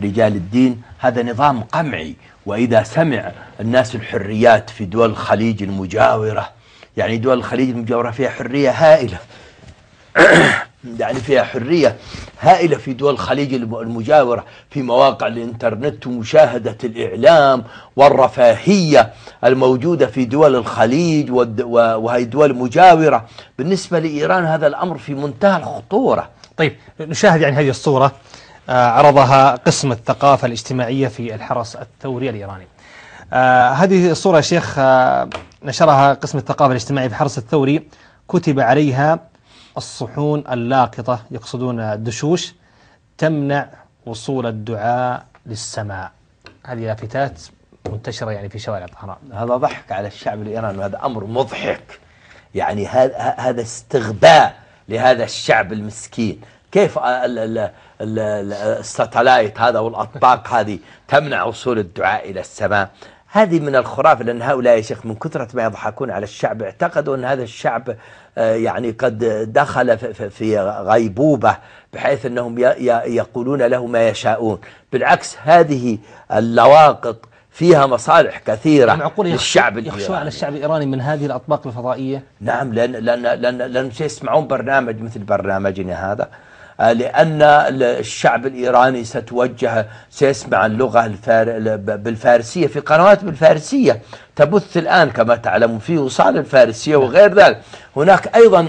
رجال الدين هذا نظام قمعي وإذا سمع الناس الحريات في دول الخليج المجاورة يعني دول الخليج المجاورة فيها حرية هائلة (coughs) يعني فيها حرية هائلة في دول الخليج المجاورة في مواقع الإنترنت ومشاهدة الإعلام والرفاهية الموجودة في دول الخليج وهي دول مجاورة بالنسبة لإيران هذا الأمر في منتهى الخطورة طيب نشاهد يعني هذه الصورة آه، عرضها قسم الثقافة الاجتماعية في الحرس الثوري الإيراني آه، هذه الصورة يا شيخ آه، نشرها قسم الثقافة الاجتماعية في الحرس الثوري كتب عليها الصحون اللاقطة يقصدون الدشوش تمنع وصول الدعاء للسماء هذه لافتات منتشرة يعني في شوارع طهران هذا ضحك على الشعب الإيراني وهذا أمر مضحك يعني هذا هذا استغباء لهذا الشعب المسكين كيف الستلايت هذا والأطباق (laughs) هذه تمنع وصول الدعاء إلى السماء هذه من الخرافة لأن هؤلاء يا شيخ من كثرة ما يضحكون على الشعب اعتقدوا أن هذا الشعب آه، يعني قد دخل في غيبوبة بحيث أنهم يقولون له ما يشاءون بالعكس هذه اللواقط فيها مصالح كثيرة نعم، للشعب الإيراني يخشوا على الشعب الإيراني من هذه الأطباق الفضائية نعم لأن, لأن, لأن, لأن سيسمعون برنامج مثل برنامجنا هذا آه، لأن الشعب الإيراني ستوجه سيسمع اللغة الفار... بالفارسية في قنوات بالفارسية تبث الآن كما تعلمون في وصال الفارسية وغير ذلك هناك أيضا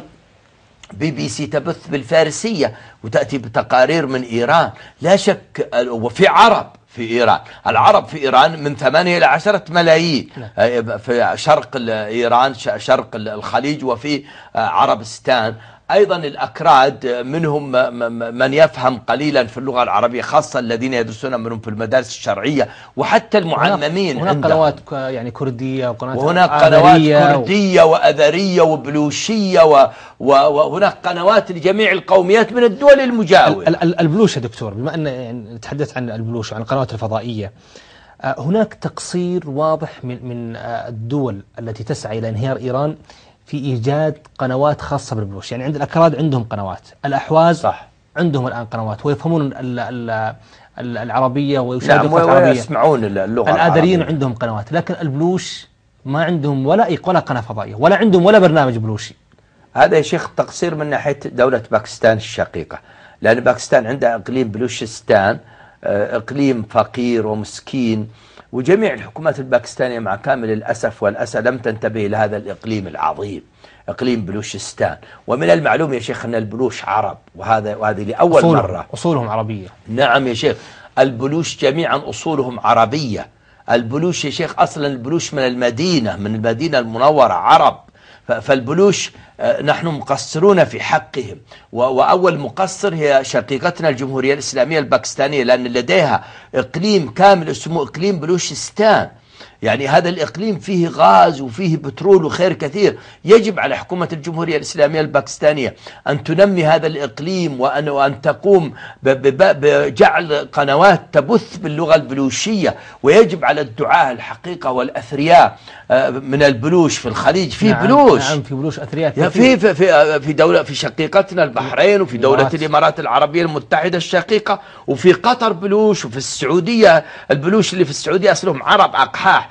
بي بي سي تبث بالفارسية وتأتي بتقارير من إيران لا شك آه، وفي عرب في إيران العرب في إيران من 8 إلى 10 ملايين نعم. آه، في شرق إيران شرق الخليج وفي آه، عربستان أيضا الأكراد منهم من يفهم قليلا في اللغة العربية خاصة الذين يدرسون منهم في المدارس الشرعية وحتى المعممين هناك, هناك قنوات يعني كردية وقنوات وهناك قنوات كردية وأذرية وبلوشية و... و... وهناك قنوات لجميع القوميات من الدول المجاورة البلوش يا دكتور بما أن يعني نتحدث عن البلوش وعن القنوات الفضائية آه، هناك تقصير واضح من من آه، الدول التي تسعى إلى انهيار إيران في ايجاد قنوات خاصه بالبلوش يعني عند الاكراد عندهم قنوات الاحواز صح عندهم الان قنوات ويفهمون الـ الـ العربيه ويشاهدون نعم العربيه يسمعون اللغه الادريين عندهم قنوات لكن البلوش ما عندهم ولا ولا قناه فضائيه ولا عندهم ولا برنامج بلوشي هذا يا شيخ تقصير من ناحيه دوله باكستان الشقيقه لان باكستان عندها اقليم بلوشستان آه، اقليم فقير ومسكين وجميع الحكومات الباكستانية مع كامل الأسف والأسى لم تنتبه إلى هذا الإقليم العظيم إقليم بلوشستان ومن المعلوم يا شيخ أن البلوش عرب وهذا وهذه لأول أصول مرة أصولهم عربية نعم يا شيخ البلوش جميعا أصولهم عربية البلوش يا شيخ أصلا البلوش من المدينة من المدينة المنورة عرب فالبلوش آه، نحن مقصرون في حقهم وأول مقصر هي شقيقتنا الجمهورية الإسلامية الباكستانية لأن لديها إقليم كامل اسمه إقليم بلوشستان يعني هذا الإقليم فيه غاز وفيه بترول وخير كثير يجب على حكومة الجمهورية الإسلامية الباكستانية أن تنمي هذا الإقليم وأن, وأن تقوم بجعل قنوات تبث باللغة البلوشية ويجب على الدعاة الحقيقة والأثرياء آه، من البلوش في الخليج في نعم بلوش نعم في بلوش أثرياء في في آه، في دولة في شقيقتنا البحرين وفي دولة الإمارات العربية المتحدة الشقيقة وفي قطر بلوش وفي السعودية البلوش اللي في السعودية أصلهم عرب أقحاح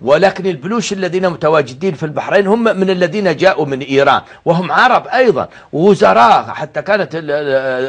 ولكن البلوش الذين متواجدين في البحرين هم من الذين جاءوا من إيران وهم عرب أيضا وزراء حتى كانت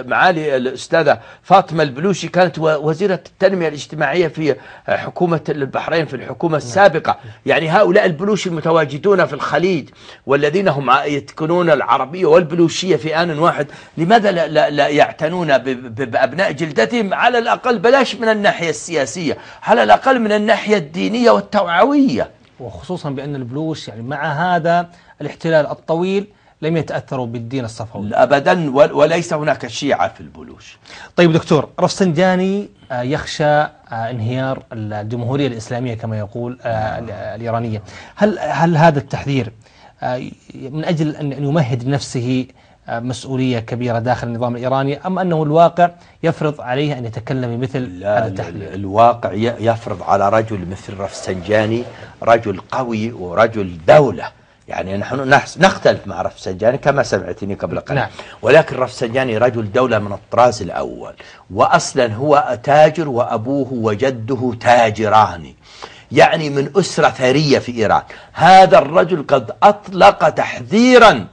معالي الأستاذة فاطمة البلوشي كانت وزيرة التنمية الاجتماعية في حكومة البحرين في الحكومة نعم. السابقة يعني هؤلاء البلوش المتواجدون في الخليج والذين هم يتقنون العربية والبلوشية في آن واحد لماذا لا, لا, لا يعتنون بأبناء جلدتهم على الأقل بلاش من الناحية السياسية على الأقل من الناحية الدينية والتوعوية قوية وخصوصا بأن البلوش يعني مع هذا الاحتلال الطويل لم يتأثروا بالدين الصفوي أبدا وليس هناك شيعة في البلوش طيب دكتور رفسنجاني آه، يخشى آه، انهيار الجمهورية الإسلامية كما يقول آه، الإيرانية هل, هل هذا التحذير من أجل أن يمهد لنفسه مسؤولية كبيرة داخل النظام الإيراني أم أنه الواقع يفرض عليه أن يتكلم مثل هذا التحليل الواقع يفرض على رجل مثل رفسنجاني رجل قوي ورجل دولة يعني نحن نختلف مع رفسنجاني كما سمعتني قبل قليل نعم. ولكن رفسنجاني رجل دولة من الطراز الأول وأصلا هو تاجر وأبوه وجده تاجران يعني من أسرة ثرية في إيران هذا الرجل قد أطلق تحذيراً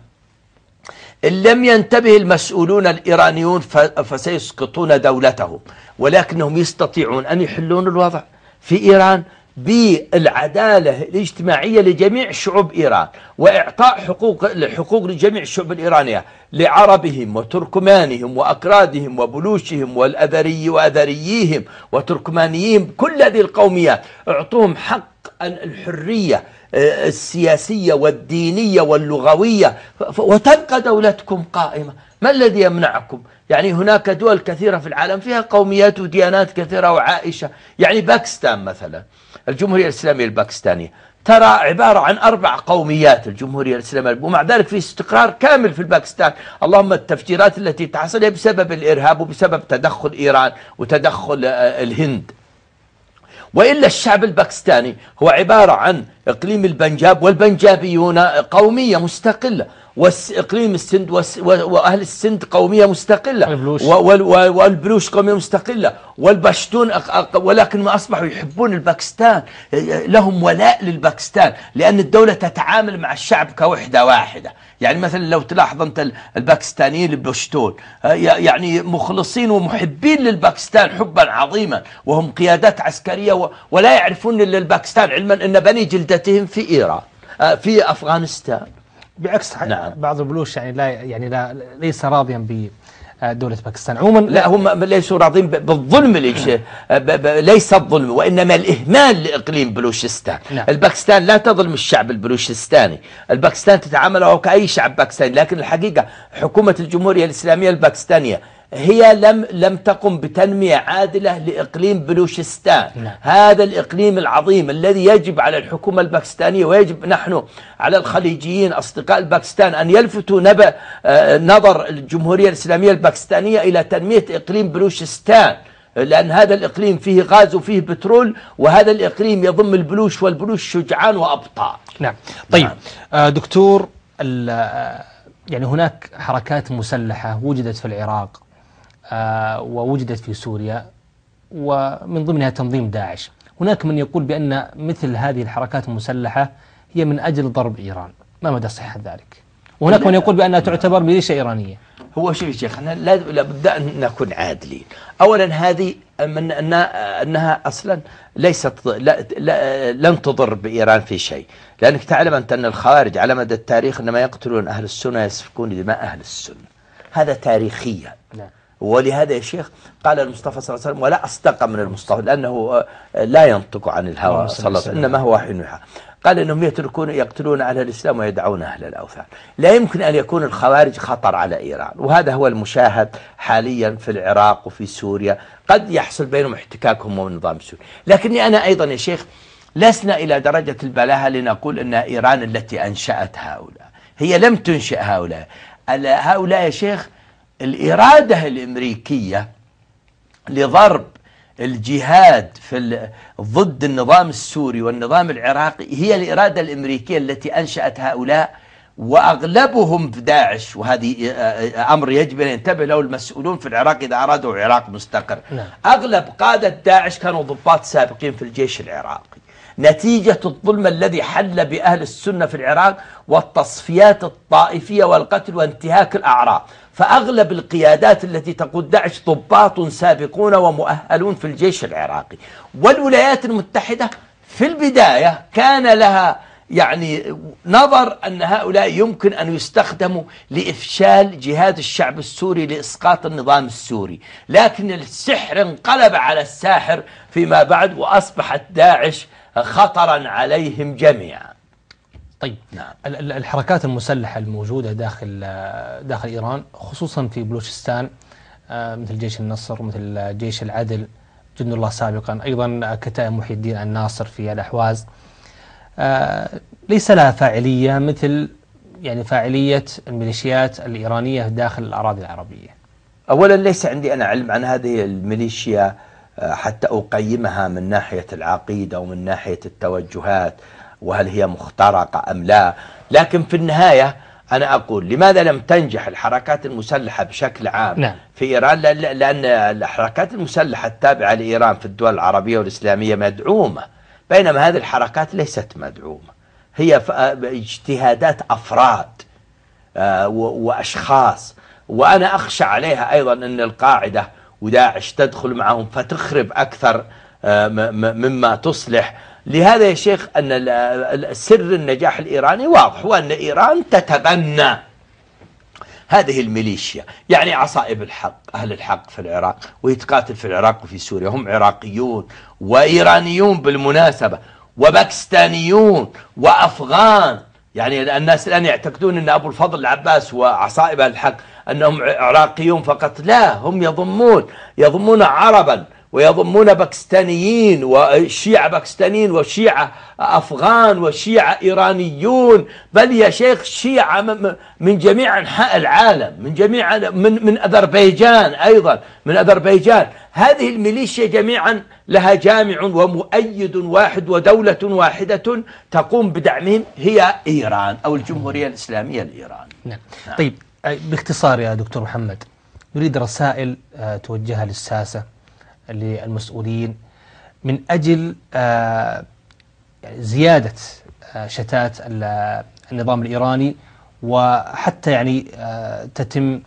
إن لم ينتبه المسؤولون الإيرانيون فسيسقطون دولتهم ولكنهم يستطيعون أن يحلون الوضع في إيران بالعدالة الاجتماعية لجميع شعوب إيران وإعطاء حقوق الحقوق لجميع الشعوب الإيرانية لعربهم وتركمانهم وأكرادهم وبلوشهم والأذري وأذرييهم وتركمانيهم كل هذه القوميات اعطوهم حق الحرية السياسية والدينية واللغوية وتبقى دولتكم قائمة ما الذي يمنعكم يعني هناك دول كثيرة في العالم فيها قوميات وديانات كثيرة وعائشة يعني باكستان مثلا الجمهورية الإسلامية الباكستانية ترى عبارة عن أربع قوميات الجمهورية الإسلامية ومع ذلك في استقرار كامل في الباكستان اللهم التفجيرات التي تحصل بسبب الإرهاب وبسبب تدخل إيران وتدخل آه، الهند وإلا الشعب الباكستاني هو عبارة عن إقليم البنجاب والبنجابيون قومية مستقلة وإقليم السند وأهل السند قومية مستقلة والبلوش قومية مستقلة والبشتون ولكن ما أصبحوا يحبون الباكستان لهم ولاء للباكستان لأن الدولة تتعامل مع الشعب كوحدة واحدة يعني مثلا لو تلاحظ أنت الباكستانيين البشتون يعني مخلصين ومحبين للباكستان حبا عظيما وهم قيادات عسكرية ولا يعرفون إلا الباكستان علما أن بني جلدان عقيدتهم في إيران آه، في أفغانستان بعكس نعم. بعض البلوش يعني لا يعني لا ليس راضيا ب دولة باكستان عموما لا هم ليسوا راضين بالظلم اللي آه، ليس الظلم وإنما الإهمال لإقليم بلوشستان نعم. الباكستان لا تظلم الشعب البلوشستاني الباكستان تتعامل كأي شعب باكستاني لكن الحقيقة حكومة الجمهورية الإسلامية الباكستانية هي لم لم تقم بتنمية عادلة لإقليم بلوشستان نعم. هذا الإقليم العظيم الذي يجب على الحكومة الباكستانية ويجب نحن على الخليجيين أصدقاء الباكستان أن يلفتوا نبأ آه، نظر الجمهورية الإسلامية الباكستانية إلى تنمية إقليم بلوشستان لأن هذا الإقليم فيه غاز وفيه بترول وهذا الإقليم يضم البلوش والبلوش شجعان وأبطال نعم طيب نعم. آه، دكتور آه، يعني هناك حركات مسلحة وجدت في العراق آه، ووجدت في سوريا ومن ضمنها تنظيم داعش هناك من يقول بأن مثل هذه الحركات المسلحة هي من أجل ضرب إيران ما مدى صحة ذلك وهناك من يقول بأنها تعتبر ميليشيا إيرانية هو شوف شيخ لا لابد أن نكون عادلين أولا هذه من أنها, أنها أصلا ليست لا لا لن تضر بإيران في شيء لأنك تعلم أنت أن الخوارج على مدى التاريخ إنما يقتلون أهل السنة يسفكون دماء أهل السنة هذا تاريخيا ولهذا يا شيخ قال المصطفى صلى الله عليه وسلم ولا أصدق من المصطفى لأنه آه، لا ينطق عن الهوى صلى الله عليه وسلم إنما هو وحي يوحى قال انهم يتركون يقتلون اهل الاسلام ويدعون اهل الاوثان، لا يمكن ان يكون الخوارج خطر على ايران، وهذا هو المشاهد حاليا في العراق وفي سوريا، قد يحصل بينهم احتكاكهم والنظام السوري، لكني انا ايضا يا شيخ لسنا الى درجه البلاهه لنقول ان ايران التي انشات هؤلاء، هي لم تنشئ هؤلاء، هؤلاء يا شيخ الإرادة الأمريكية لضرب الجهاد في ضد النظام السوري والنظام العراقي هي الإرادة الأمريكية التي أنشأت هؤلاء وأغلبهم في داعش وهذه آه، آه، أمر يجب أن ينتبه له المسؤولون في العراق إذا أرادوا عراق مستقر نعم. أغلب قادة داعش كانوا ضباط سابقين في الجيش العراقي نتيجة الظلم الذي حل بأهل السنة في العراق والتصفيات الطائفية والقتل وانتهاك الأعراق فأغلب القيادات التي تقود داعش ضباط سابقون ومؤهلون في الجيش العراقي والولايات المتحدة في البداية كان لها يعني نظر أن هؤلاء يمكن أن يستخدموا لإفشال جهاد الشعب السوري لإسقاط النظام السوري لكن السحر انقلب على الساحر فيما بعد وأصبحت داعش خطرا عليهم جميعا طيب نعم. الحركات المسلحة الموجودة داخل داخل إيران خصوصا في بلوشستان آه، مثل جيش النصر مثل جيش العدل جند الله سابقا أيضا كتائب محي الدين الناصر في الأحواز آه، ليس لها فاعلية مثل يعني فاعلية الميليشيات الإيرانية داخل الأراضي العربية أولا ليس عندي أنا علم عن هذه الميليشيا آه، حتى أقيمها من ناحية العقيدة ومن ناحية التوجهات وهل هي مخترقة أم لا لكن في النهاية أنا أقول لماذا لم تنجح الحركات المسلحة بشكل عام نعم. في إيران لأن الحركات المسلحة التابعة لإيران في الدول العربية والإسلامية مدعومة بينما هذه الحركات ليست مدعومة هي اجتهادات أفراد آه، وأشخاص وأنا أخشى عليها أيضا أن القاعدة وداعش تدخل معهم فتخرب أكثر آه، مما تصلح لهذا يا شيخ أن سر النجاح الإيراني واضح وأن إيران تتبنى هذه الميليشيا يعني عصائب الحق أهل الحق في العراق ويتقاتل في العراق وفي سوريا هم عراقيون وإيرانيون بالمناسبة وباكستانيون وأفغان يعني الناس الآن يعتقدون أن أبو الفضل العباس وعصائب الحق أنهم عراقيون فقط لا هم يضمون يضمون عربا ويضمون باكستانيين وشيعة باكستانيين وشيعة أفغان وشيعة إيرانيون بل يا شيخ شيعة من جميع أنحاء العالم من جميع من من أذربيجان أيضا من أذربيجان هذه الميليشيا جميعا لها جامع ومؤيد واحد ودولة واحدة تقوم بدعمهم هي إيران أو الجمهورية الإسلامية الإيران نعم. نعم. طيب باختصار يا دكتور محمد نريد رسائل آه، توجهها للساسة للمسؤولين من أجل آه، يعني زيادة آه، شتات النظام الإيراني وحتى يعني آه، تتم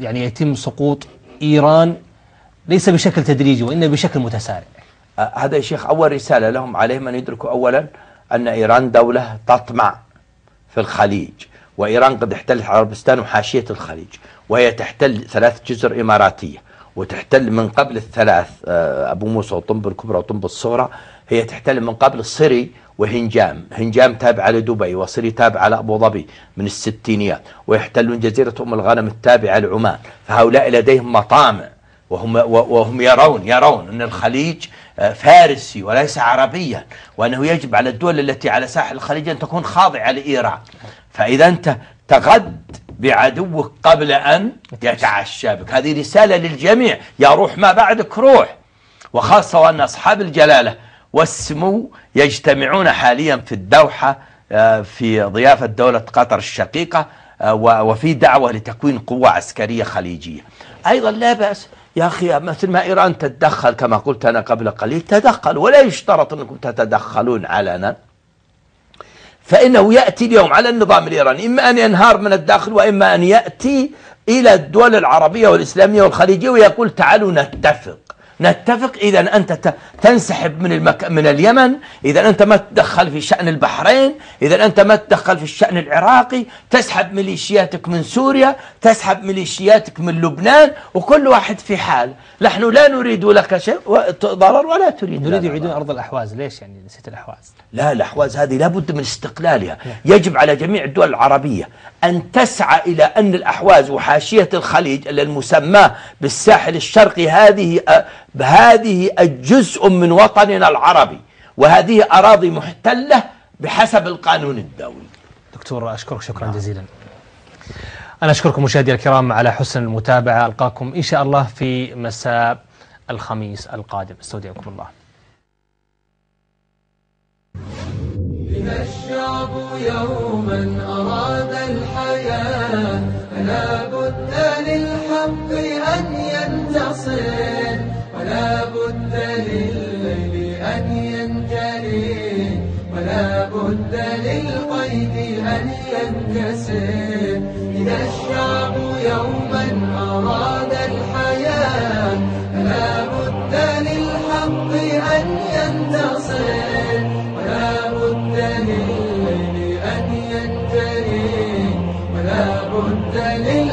يعني يتم سقوط إيران ليس بشكل تدريجي وإنما بشكل متسارع هذا يا شيخ أول رسالة لهم عليهم أن يدركوا أولا أن إيران دولة تطمع في الخليج وإيران قد احتلت عربستان وحاشية الخليج وهي تحتل ثلاث جزر إماراتية وتحتل من قبل الثلاث آه، أبو موسى وطنب الكبرى وطنب الصغرى هي تحتل من قبل صري وهنجام هنجام تابعة لدبي وصري تابعة لأبو ظبي من الستينيات ويحتلون جزيرة أم الغنم التابعة لعمان فهؤلاء لديهم مطامع وهم وهم يرون يرون ان الخليج آه، فارسي وليس عربيا وانه يجب على الدول التي على ساحل الخليج ان تكون خاضعه لايران فإذا أنت تغد بعدوك قبل أن يتعشى بك هذه رسالة للجميع يا روح ما بعدك روح وخاصة وأن أصحاب الجلالة والسمو يجتمعون حاليا في الدوحة آه، في ضيافة دولة قطر الشقيقة آه، وفي دعوة لتكوين قوة عسكرية خليجية أيضا لا بأس يا أخي مثل ما إيران تتدخل كما قلت أنا قبل قليل تدخل ولا يشترط أنكم تتدخلون علنا فإنه يأتي اليوم على النظام الإيراني إما أن ينهار من الداخل وإما أن يأتي إلى الدول العربية والإسلامية والخليجية ويقول تعالوا نتفق نتفق إذا أنت تنسحب من المك... من اليمن إذا أنت ما تدخل في شأن البحرين إذا أنت ما تدخل في الشأن العراقي تسحب ميليشياتك من سوريا تسحب ميليشياتك من لبنان وكل واحد في حال نحن لا نريد لك شيء ضرر ولا تريد نريد يعيدون أرض الأحواز ليش يعني نسيت الأحواز لا الأحواز هذه لابد من استقلالها نعم. يجب على جميع الدول العربية أن تسعى إلى أن الأحواز وحاشية الخليج المسماة بالساحل الشرقي هذه هذه الجزء من وطننا العربي وهذه أراضي محتلة بحسب القانون الدولي دكتور أشكرك شكرا نعم. جزيلا أنا أشكركم مشاهدي الكرام على حسن المتابعة ألقاكم إن شاء الله في مساء الخميس القادم استودعكم الله بها الشعب يوما أراد الحياة فلا بد للحق أن ينتصر ولا بد للليل أن ينجلي ولا بد للقيد أن ينكسر إذا الشعب يوما أراد الحياة فلا بد للحق أن ينتصر ولا بد أن ينتهي ولا بد لي